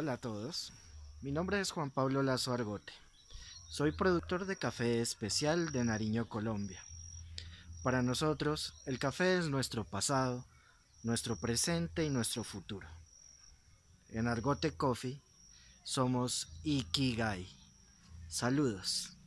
Hola a todos, mi nombre es Juan Pablo Lazo Argote. Soy productor de café especial de Nariño, Colombia. Para nosotros, el café es nuestro pasado, nuestro presente y nuestro futuro. En Argote Coffee somos Ikigai. Saludos.